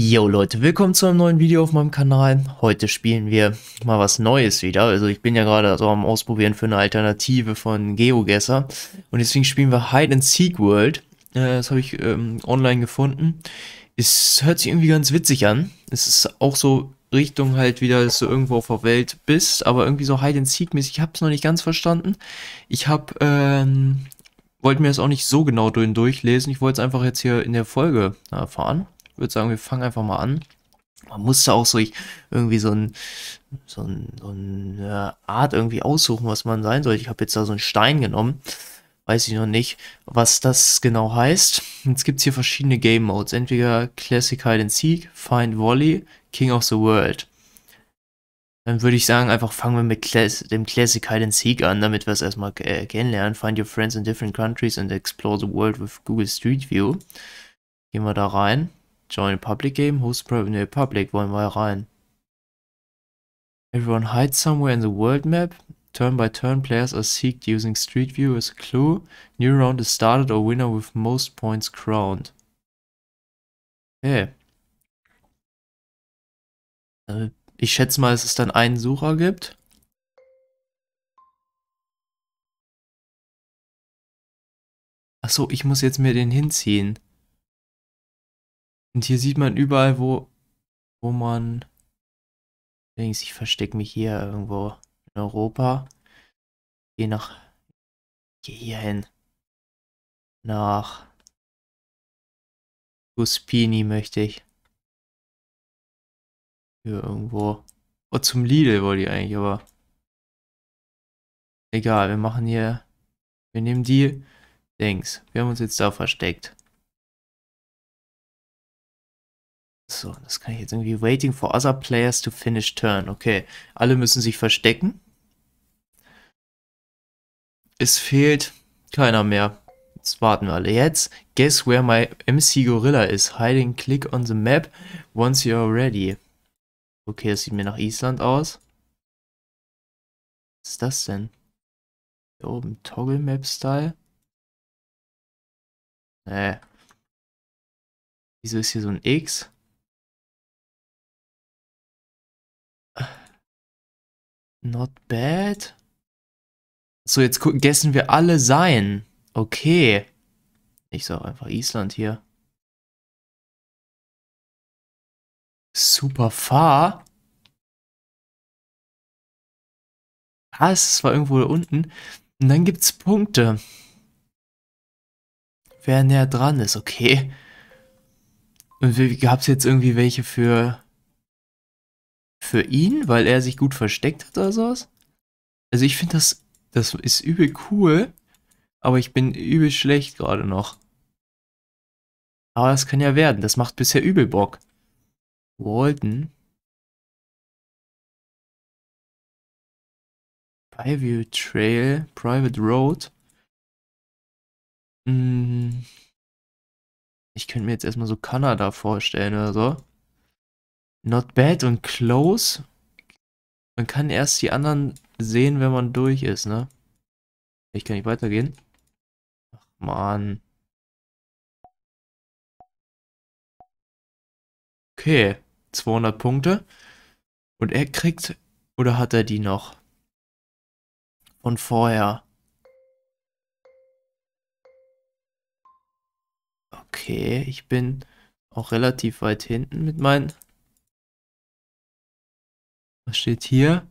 Yo Leute, willkommen zu einem neuen Video auf meinem Kanal. Heute spielen wir mal was Neues wieder. Also ich bin ja gerade so am Ausprobieren für eine Alternative von GeoGuessr. Und deswegen spielen wir Hide and Seek World. Äh, das habe ich ähm, online gefunden. Es hört sich irgendwie ganz witzig an. Es ist auch so Richtung halt wieder, dass du irgendwo auf der Welt bist. Aber irgendwie so Hide and Seek mäßig. Ich habe es noch nicht ganz verstanden. Ich habe... Ähm, wollte mir das auch nicht so genau durchlesen. Ich wollte es einfach jetzt hier in der Folge erfahren würde sagen, wir fangen einfach mal an. Man musste auch so ich, irgendwie so, ein, so, ein, so eine äh, Art irgendwie aussuchen, was man sein soll. Ich habe jetzt da so einen Stein genommen. Weiß ich noch nicht, was das genau heißt. Jetzt gibt es hier verschiedene Game Modes. Entweder Classic Hide and Seek, Find Wally, King of the World. Dann würde ich sagen, einfach fangen wir mit Class dem Classic Hide and Seek an, damit wir es erstmal äh, kennenlernen. Find your friends in different countries and explore the world with Google Street View. Gehen wir da rein. Join a public game, host private ne public, wollen wir rein. Everyone hides somewhere in the world map. Turn by turn players are seeked using street view as a clue. New round is started or winner with most points crowned. Okay. Äh, ich schätze mal, dass es dann einen Sucher gibt. Achso, ich muss jetzt mir den hinziehen. Und hier sieht man überall, wo, wo man. Übrigens, ich verstecke mich hier irgendwo in Europa. Gehe nach. Gehe hier hin. Nach. Guspini möchte ich. Hier irgendwo. Oh, zum Lidl wollte ich eigentlich, aber. Egal, wir machen hier. Wir nehmen die Dings. Wir haben uns jetzt da versteckt. So, das kann ich jetzt irgendwie. Waiting for other players to finish turn. Okay, alle müssen sich verstecken. Es fehlt keiner mehr. Jetzt warten wir alle. Jetzt, guess where my MC Gorilla is. Hiding click on the map once you're ready. Okay, das sieht mir nach Island aus. Was ist das denn? Hier oben, Toggle Map Style. Nee. Äh. Wieso ist hier so ein X? Not bad. So, jetzt gessen wir alle sein. Okay. Ich sag einfach Island hier. Super far. Ah, es war irgendwo da unten. Und dann gibt's Punkte. Wer näher dran ist, okay. Und gab es jetzt irgendwie welche für für ihn, weil er sich gut versteckt hat oder sowas. Also ich finde das, das ist übel cool, aber ich bin übel schlecht gerade noch. Aber das kann ja werden, das macht bisher übel Bock. Walden. Byview Trail, Private Road. Hm. Ich könnte mir jetzt erstmal so Kanada vorstellen oder so. Not bad und close. Man kann erst die anderen sehen, wenn man durch ist, ne? Ich kann nicht weitergehen. Ach, Mann. Okay, 200 Punkte. Und er kriegt, oder hat er die noch? Von vorher. Okay, ich bin auch relativ weit hinten mit meinen was steht hier?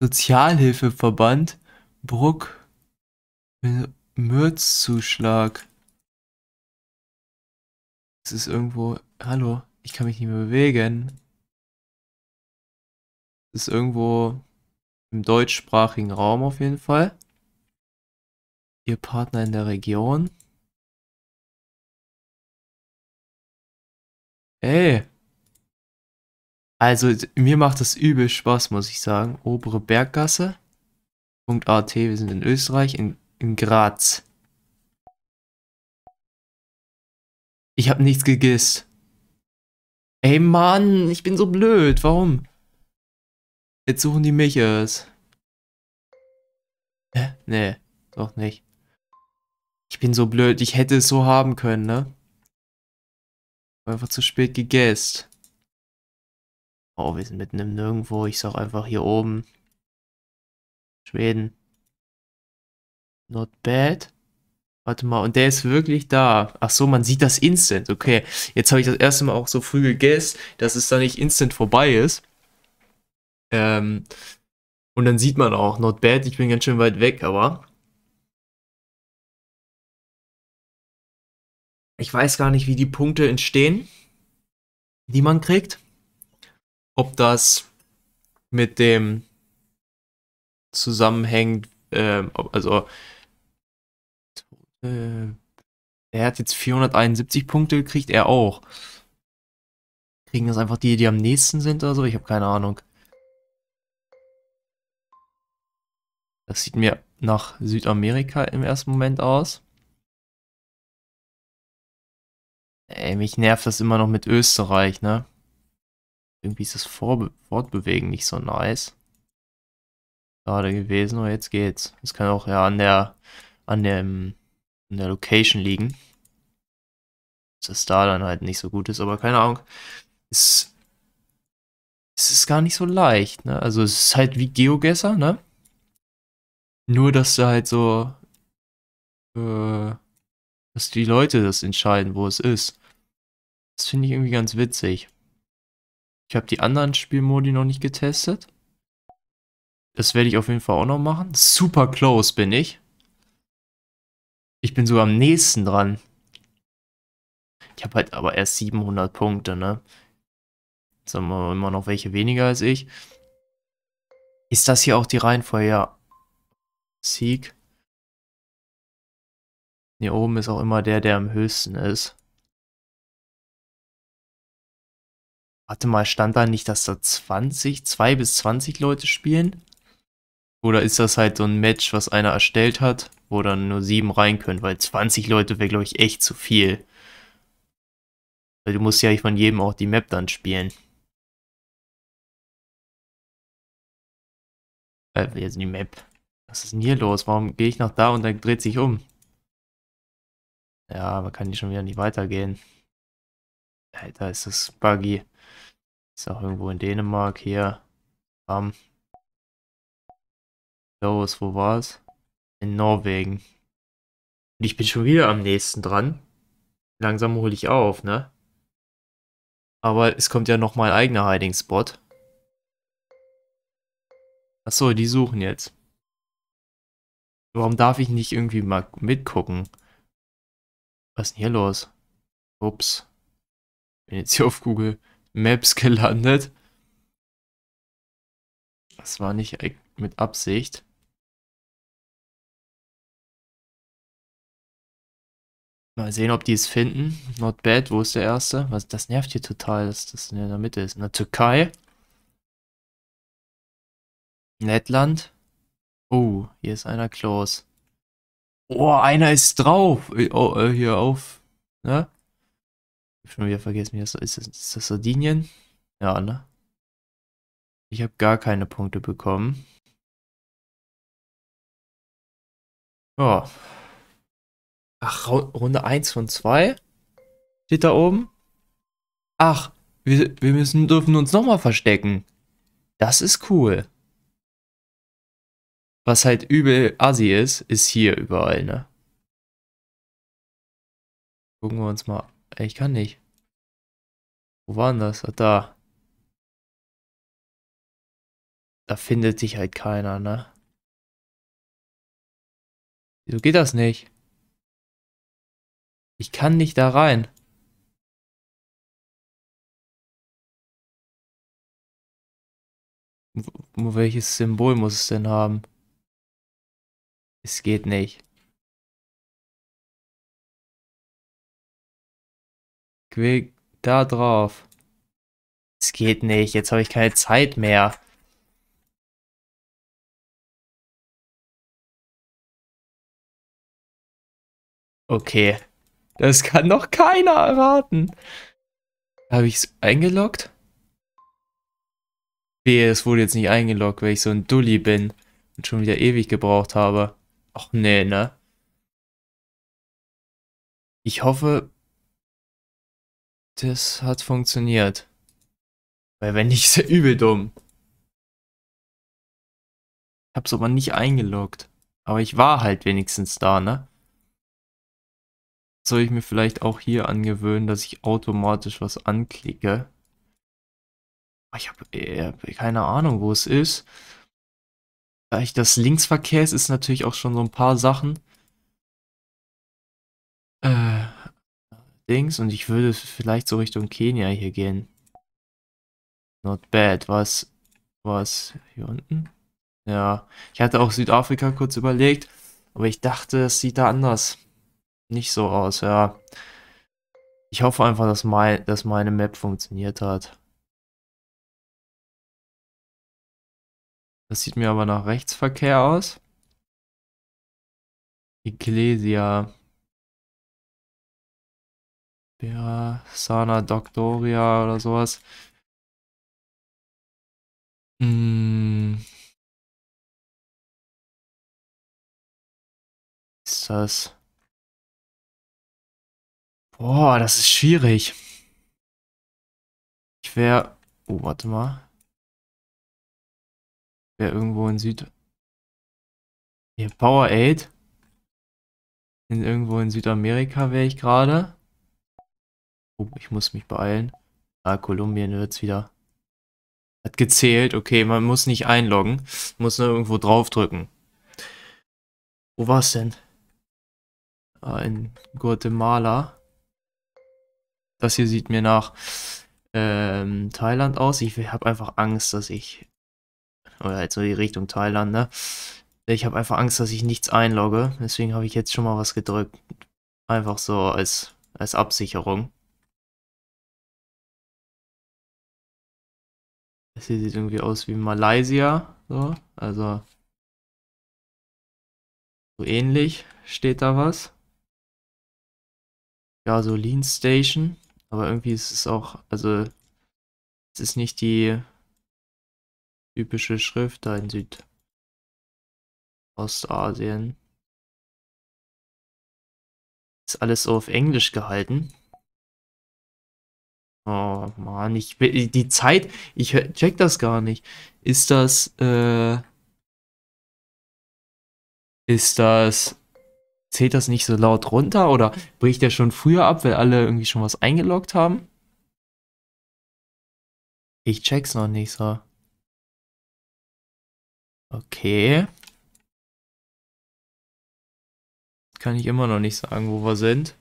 Sozialhilfeverband Bruck Mürzzuschlag. Es ist irgendwo. Hallo, ich kann mich nicht mehr bewegen. Das ist irgendwo im deutschsprachigen Raum auf jeden Fall. Ihr Partner in der Region. Ey, also mir macht das übel Spaß, muss ich sagen. Obere Berggasse. .at, wir sind in Österreich, in, in Graz. Ich habe nichts gegisst. Ey Mann, ich bin so blöd, warum? Jetzt suchen die mich erst. Hä? Nee, doch nicht. Ich bin so blöd, ich hätte es so haben können, ne? Einfach zu spät gegessen. Oh, wir sind mitten im Nirgendwo. Ich sag einfach hier oben. Schweden. Not bad. Warte mal, und der ist wirklich da. Ach so, man sieht das instant. Okay, jetzt habe ich das erste Mal auch so früh gegessen, dass es da nicht instant vorbei ist. Ähm, und dann sieht man auch, not bad, ich bin ganz schön weit weg, aber... Ich weiß gar nicht, wie die Punkte entstehen, die man kriegt ob das mit dem zusammenhängt, äh, also äh, er hat jetzt 471 Punkte gekriegt, er auch. Kriegen das einfach die, die am nächsten sind oder so? Ich habe keine Ahnung. Das sieht mir nach Südamerika im ersten Moment aus. Ey, mich nervt das immer noch mit Österreich, ne? Irgendwie ist das Vorbe Fortbewegen nicht so nice. Gerade gewesen, aber jetzt geht's. Das kann auch ja an der an der, an der Location liegen. Dass das da dann halt nicht so gut ist, aber keine Ahnung. Es, es ist gar nicht so leicht, ne? Also es ist halt wie Geogesser, ne? Nur, dass da halt so äh, dass die Leute das entscheiden, wo es ist. Das finde ich irgendwie ganz witzig. Ich habe die anderen Spielmodi noch nicht getestet. Das werde ich auf jeden Fall auch noch machen. Super close bin ich. Ich bin sogar am nächsten dran. Ich habe halt aber erst 700 Punkte, ne? Jetzt haben wir immer noch welche weniger als ich. Ist das hier auch die Reihenfolge? Ja. Sieg. Hier oben ist auch immer der, der am höchsten ist. Warte mal, stand da nicht, dass da 20, 2 bis 20 Leute spielen? Oder ist das halt so ein Match, was einer erstellt hat, wo dann nur 7 rein können? Weil 20 Leute wäre, glaube ich, echt zu viel. Weil du musst ja von jedem auch die Map dann spielen. Äh, also die Map. Was ist denn hier los? Warum gehe ich nach da und dann dreht sich um? Ja, man kann hier schon wieder nicht weitergehen. Alter, ist das buggy. Ist auch irgendwo in Dänemark hier. Bam. Los, wo war's? In Norwegen. Und ich bin schon wieder am nächsten dran. Langsam hole ich auf, ne? Aber es kommt ja noch mein eigener Hiding Spot. Achso, die suchen jetzt. Warum darf ich nicht irgendwie mal mitgucken? Was ist denn hier los? Ups. Bin jetzt hier auf Google. Maps gelandet. Das war nicht mit Absicht. Mal sehen, ob die es finden. Not bad, wo ist der erste? Was, das nervt hier total, dass das in der Mitte ist. In der Türkei. Lettland. Oh, hier ist einer close. Oh, einer ist drauf. Äh, oh, äh, hier auf. Ne? Schon wieder vergessen, wie das ist. Das, ist das Sardinien? Ja, ne? Ich habe gar keine Punkte bekommen. Ja. Ach, Runde 1 von 2? Steht da oben? Ach, wir, wir müssen, dürfen uns nochmal verstecken. Das ist cool. Was halt übel assi ist, ist hier überall, ne? Gucken wir uns mal ich kann nicht. Wo war denn das? Da. Da findet sich halt keiner, ne? Wieso geht das nicht? Ich kann nicht da rein. Welches Symbol muss es denn haben? Es geht nicht. Quick, da drauf. Es geht nicht, jetzt habe ich keine Zeit mehr. Okay. Das kann noch keiner erraten. Habe ich es eingeloggt? Wehe, es wurde jetzt nicht eingeloggt, weil ich so ein Dulli bin und schon wieder ewig gebraucht habe. Ach nee, ne? Ich hoffe, das hat funktioniert. Weil wenn nicht, ist ja übel dumm. Ich hab's aber nicht eingeloggt. Aber ich war halt wenigstens da, ne? Soll ich mir vielleicht auch hier angewöhnen, dass ich automatisch was anklicke? Ah, ich habe äh, hab keine Ahnung, wo es ist. Da ich das Linksverkehr ist, ist natürlich auch schon so ein paar Sachen. Äh, Dings und ich würde vielleicht so Richtung Kenia hier gehen. Not bad. Was? Was? Hier unten? Ja. Ich hatte auch Südafrika kurz überlegt, aber ich dachte, es sieht da anders. Nicht so aus, ja. Ich hoffe einfach, dass, mein, dass meine Map funktioniert hat. Das sieht mir aber nach Rechtsverkehr aus. Iglesia. Ja, Sana Doctoria oder sowas. Hm. Ist das? Boah, das ist schwierig. Ich wäre. Oh, warte mal. Ich Wäre irgendwo in Süd. Hier, Power 8. irgendwo in Südamerika wäre ich gerade. Oh, ich muss mich beeilen. Ah, Kolumbien wird's wieder. Hat gezählt. Okay, man muss nicht einloggen. Muss nur irgendwo draufdrücken. Wo war's denn? Ah, in Guatemala. Das hier sieht mir nach ähm, Thailand aus. Ich habe einfach Angst, dass ich... Oder halt so die Richtung Thailand, ne? Ich habe einfach Angst, dass ich nichts einlogge. Deswegen habe ich jetzt schon mal was gedrückt. Einfach so als, als Absicherung. Das hier sieht irgendwie aus wie Malaysia. So, also so ähnlich steht da was. Gasolin Station. Aber irgendwie ist es auch, also es ist nicht die typische Schrift da in Südostasien. Ist alles so auf Englisch gehalten. Oh Mann, ich die Zeit, ich check das gar nicht. Ist das äh, ist das zählt das nicht so laut runter oder bricht der schon früher ab, weil alle irgendwie schon was eingeloggt haben? Ich check's noch nicht so. Okay. Kann ich immer noch nicht sagen, wo wir sind.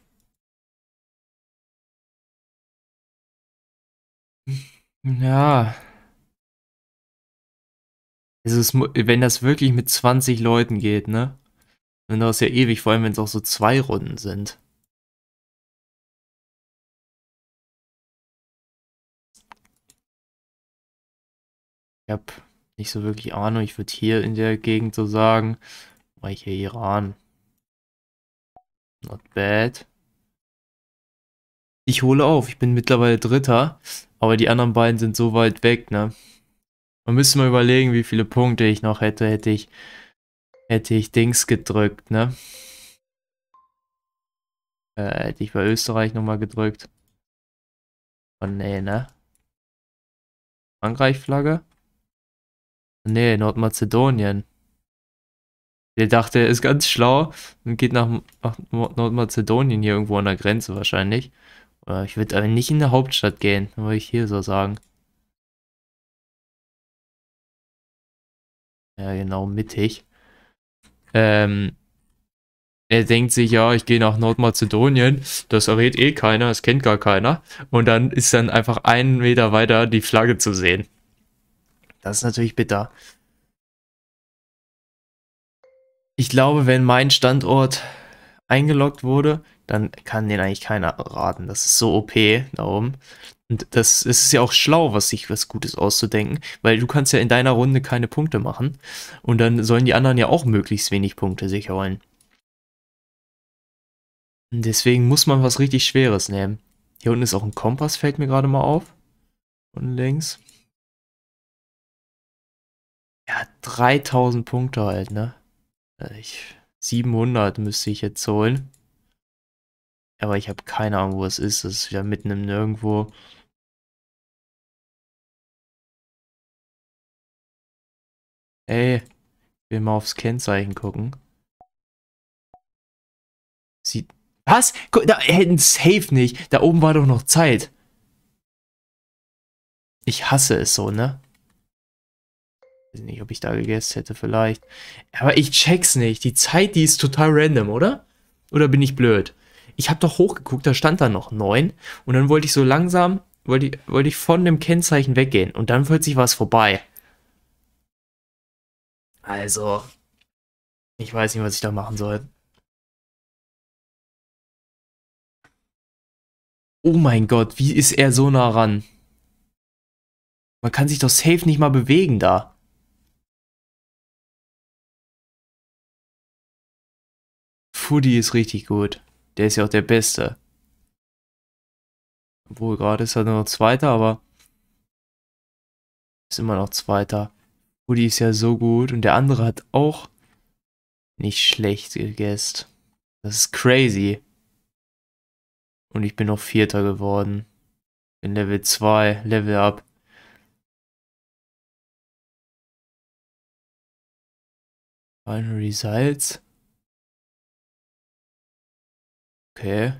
Ja. Also es, wenn das wirklich mit 20 Leuten geht, ne? Dann dauert es ja ewig, vor allem wenn es auch so zwei Runden sind. Ich hab nicht so wirklich Ahnung. Ich würde hier in der Gegend so sagen, weil ich hier Iran. Not bad. Ich hole auf. Ich bin mittlerweile Dritter. Aber die anderen beiden sind so weit weg, ne? Man müsste mal überlegen, wie viele Punkte ich noch hätte, hätte ich, hätte ich Dings gedrückt, ne? Äh, hätte ich bei Österreich nochmal gedrückt. Oh ne, ne? Frankreich-Flagge? Ne, Nordmazedonien. Der dachte, er ist ganz schlau und geht nach, nach Nordmazedonien hier irgendwo an der Grenze wahrscheinlich. Äh, ich würde aber nicht in der Hauptstadt gehen, würde ich hier so sagen. Ja, genau, mittig. Ähm, er denkt sich, ja, ich gehe nach Nordmazedonien, das errät eh keiner, das kennt gar keiner. Und dann ist dann einfach einen Meter weiter die Flagge zu sehen. Das ist natürlich bitter. Ich glaube, wenn mein Standort eingeloggt wurde, dann kann den eigentlich keiner raten. Das ist so OP da oben. Und das, das ist ja auch schlau, was sich was Gutes auszudenken, weil du kannst ja in deiner Runde keine Punkte machen. Und dann sollen die anderen ja auch möglichst wenig Punkte sich holen. Deswegen muss man was richtig Schweres nehmen. Hier unten ist auch ein Kompass, fällt mir gerade mal auf. Und links. Ja, 3000 Punkte halt, ne? Also ich, 700 müsste ich jetzt holen. Aber ich habe keine Ahnung, wo es ist. Es ist wieder mitten im Nirgendwo. Ey, ich will mal aufs Kennzeichen gucken. Sieht. Was? Da hätten safe nicht. Da oben war doch noch Zeit. Ich hasse es so, ne? weiß nicht, ob ich da gegessen hätte, vielleicht. Aber ich check's nicht. Die Zeit, die ist total random, oder? Oder bin ich blöd? ich habe doch hochgeguckt, da stand da noch 9 und dann wollte ich so langsam, wollte ich, wollte ich von dem Kennzeichen weggehen und dann plötzlich sich was vorbei. Also, ich weiß nicht, was ich da machen soll. Oh mein Gott, wie ist er so nah ran? Man kann sich doch safe nicht mal bewegen da. Foodie ist richtig gut. Der ist ja auch der Beste. Obwohl, gerade ist er nur noch Zweiter, aber ist immer noch Zweiter. Woody ist ja so gut und der andere hat auch nicht schlecht gegessen. Das ist crazy. Und ich bin noch Vierter geworden. In Level 2, Level Up. Final Results. Okay.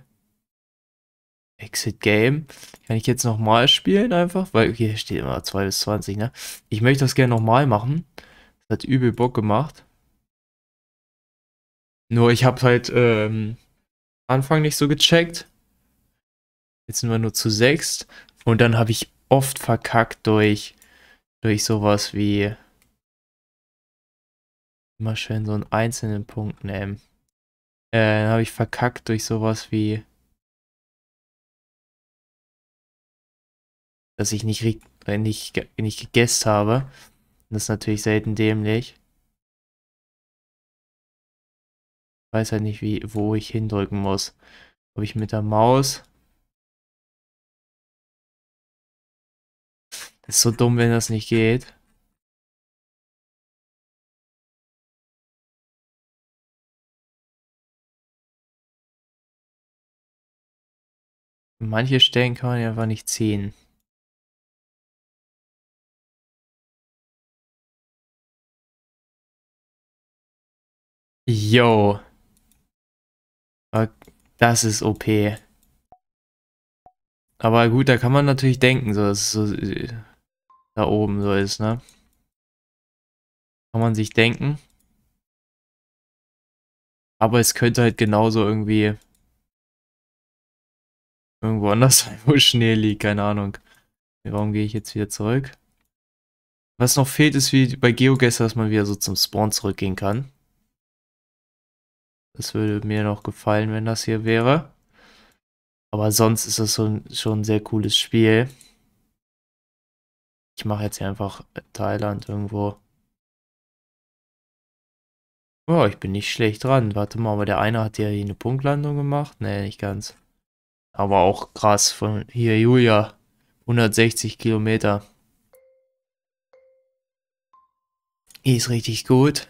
Exit Game. Kann ich jetzt nochmal spielen einfach? Weil okay, hier steht immer 2 bis 20, ne? Ich möchte das gerne nochmal machen. Das hat übel Bock gemacht. Nur ich habe halt ähm, Anfang nicht so gecheckt. Jetzt sind wir nur zu sechst. Und dann habe ich oft verkackt durch, durch sowas wie immer schön so einen einzelnen Punkt nehmen. Äh, habe ich verkackt durch sowas wie. Dass ich nicht, äh, nicht, nicht gegessen habe. Das ist natürlich selten dämlich. Ich weiß halt nicht, wie, wo ich hindrücken muss. Ob ich mit der Maus. Das ist so dumm, wenn das nicht geht. Manche Stellen kann man ja einfach nicht sehen. Yo. Ah, das ist OP. Aber gut, da kann man natürlich denken, so dass so äh, da oben so ist, ne? Kann man sich denken. Aber es könnte halt genauso irgendwie irgendwo anders sein, wo Schnee liegt, keine Ahnung. Warum gehe ich jetzt wieder zurück? Was noch fehlt, ist wie bei GeoGuessr, dass man wieder so zum Spawn zurückgehen kann. Das würde mir noch gefallen, wenn das hier wäre. Aber sonst ist das schon, schon ein sehr cooles Spiel. Ich mache jetzt hier einfach Thailand irgendwo. Oh, ich bin nicht schlecht dran. Warte mal, aber der eine hat ja hier eine Punktlandung gemacht. Nee, nicht ganz. Aber auch krass von hier Julia. 160 Kilometer. Ist richtig gut.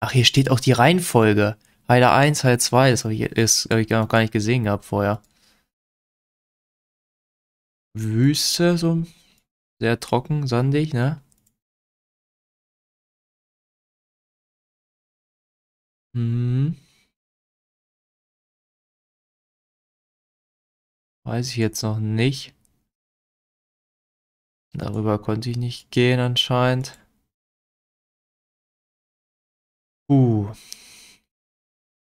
Ach, hier steht auch die Reihenfolge. Heiler 1, Heiler 2. Das habe ich, das hab ich noch gar nicht gesehen gehabt vorher. Wüste, so sehr trocken, sandig, ne? Hm. Weiß ich jetzt noch nicht. Darüber konnte ich nicht gehen anscheinend. Uh.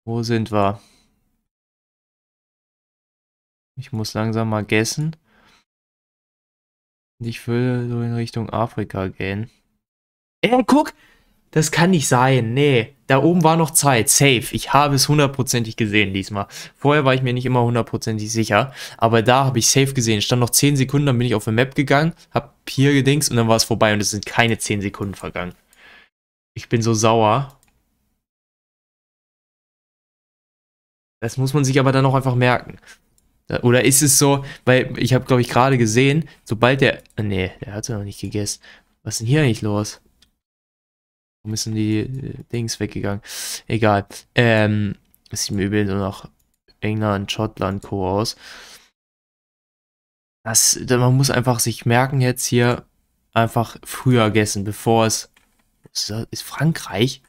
Wo sind wir? Ich muss langsam mal gessen. Ich will so in Richtung Afrika gehen. Ey, guck! das kann nicht sein. Nee, da oben war noch Zeit. Safe. Ich habe es hundertprozentig gesehen diesmal. Vorher war ich mir nicht immer hundertprozentig sicher. Aber da habe ich safe gesehen. Stand noch 10 Sekunden, dann bin ich auf eine Map gegangen, hab hier gedings und dann war es vorbei und es sind keine 10 Sekunden vergangen. Ich bin so sauer. Das muss man sich aber dann auch einfach merken. Oder ist es so, weil ich habe, glaube ich, gerade gesehen, sobald der... Nee, der hat ja noch nicht gegessen. Was ist denn hier eigentlich los? Warum ist denn die äh, Dings weggegangen? Egal. Ähm, es sieht mir übel so nach England, Schottland, Co. aus. Das, man muss einfach sich merken jetzt hier, einfach früher gegessen, bevor es... Ist Frankreich?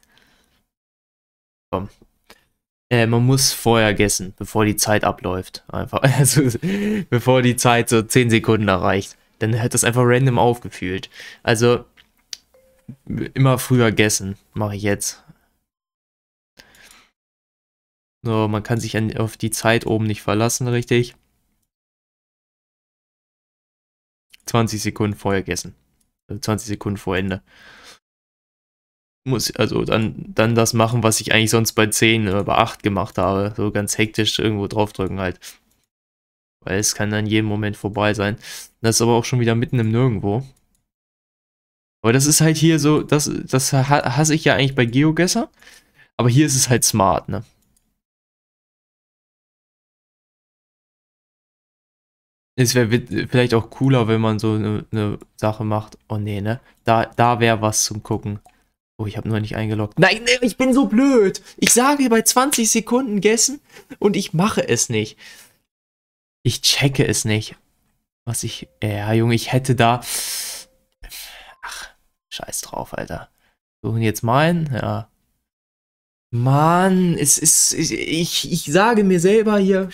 Komm. Äh, man muss vorher gessen, bevor die Zeit abläuft. Einfach, also, bevor die Zeit so 10 Sekunden erreicht. Dann hat das einfach random aufgefühlt. Also, immer früher gessen. Mache ich jetzt. So, man kann sich an, auf die Zeit oben nicht verlassen, richtig. 20 Sekunden vorher gegessen. Also 20 Sekunden vor Ende. Muss also dann, dann das machen, was ich eigentlich sonst bei 10 oder bei 8 gemacht habe. So ganz hektisch irgendwo draufdrücken halt. Weil es kann dann jeden Moment vorbei sein. Das ist aber auch schon wieder mitten im Nirgendwo. Aber das ist halt hier so, das, das hasse ich ja eigentlich bei GeoGesser. Aber hier ist es halt smart, ne? Es wäre äh, vielleicht auch cooler, wenn man so eine ne Sache macht. Oh nee, ne? Da, da wäre was zum Gucken. Oh, ich habe nur nicht eingeloggt. Nein, nee, ich bin so blöd. Ich sage bei 20 Sekunden gessen und ich mache es nicht. Ich checke es nicht. Was ich. Ja, Junge, ich hätte da. Scheiß drauf, Alter. Suchen jetzt meinen, ja. Mann, es ist, ich, ich sage mir selber hier,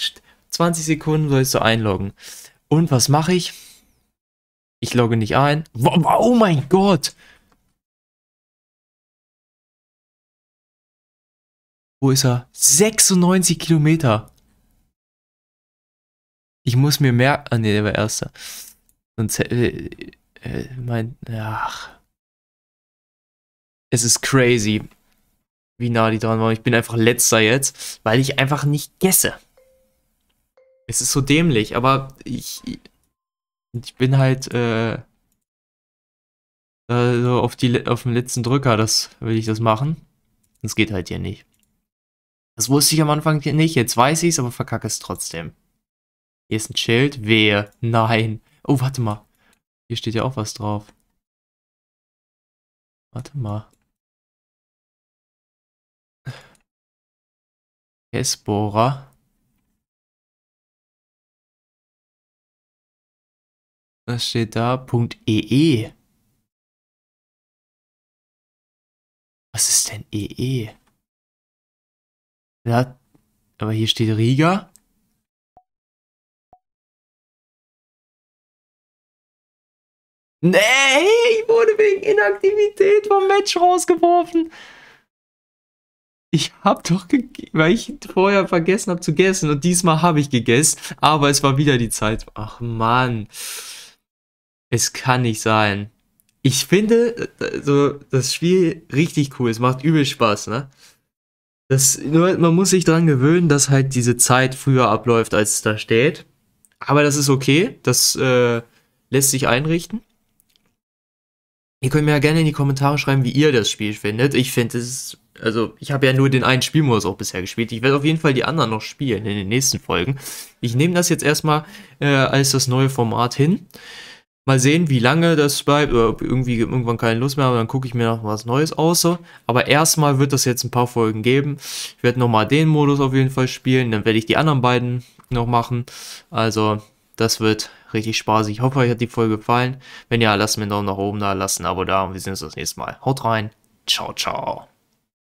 20 Sekunden sollst du einloggen. Und was mache ich? Ich logge nicht ein. Oh mein Gott! Wo ist er? 96 Kilometer. Ich muss mir merken. Ah, ne, der war erster. Sonst, äh, äh, mein, ach. Es ist crazy, wie nah die dran waren. Ich bin einfach letzter jetzt, weil ich einfach nicht gesse. Es ist so dämlich, aber ich, ich bin halt äh, also auf, die, auf den letzten Drücker, das will ich das machen. Das geht halt hier nicht. Das wusste ich am Anfang nicht, jetzt weiß ich es, aber verkacke es trotzdem. Hier ist ein Schild, wehe, nein. Oh, warte mal. Hier steht ja auch was drauf. Warte mal. Hessbohrer. Was steht da? Punkt EE. E. Was ist denn EE? E? Ja, aber hier steht Riga. Nee, ich wurde wegen Inaktivität vom Match rausgeworfen. Ich habe doch gegessen, weil ich vorher vergessen habe zu gessen und diesmal habe ich gegessen, aber es war wieder die Zeit. Ach man, es kann nicht sein. Ich finde äh, so das Spiel richtig cool. Es macht übel Spaß, ne? Das, nur man muss sich dran gewöhnen, dass halt diese Zeit früher abläuft, als es da steht. Aber das ist okay. Das äh, lässt sich einrichten. Ihr könnt mir ja gerne in die Kommentare schreiben, wie ihr das Spiel findet. Ich finde, es ist also ich habe ja nur den einen Spielmodus auch bisher gespielt. Ich werde auf jeden Fall die anderen noch spielen in den nächsten Folgen. Ich nehme das jetzt erstmal äh, als das neue Format hin. Mal sehen, wie lange das bleibt oder ob irgendwie irgendwann keine Lust mehr habe, dann gucke ich mir noch was Neues aus. Aber erstmal wird das jetzt ein paar Folgen geben. Ich werde nochmal den Modus auf jeden Fall spielen, dann werde ich die anderen beiden noch machen. Also das wird richtig spaßig. Ich hoffe, euch hat die Folge gefallen. Wenn ja, lasst mir einen Daumen nach oben da, lasst ein Abo da und wir sehen uns das nächste Mal. Haut rein. Ciao, ciao.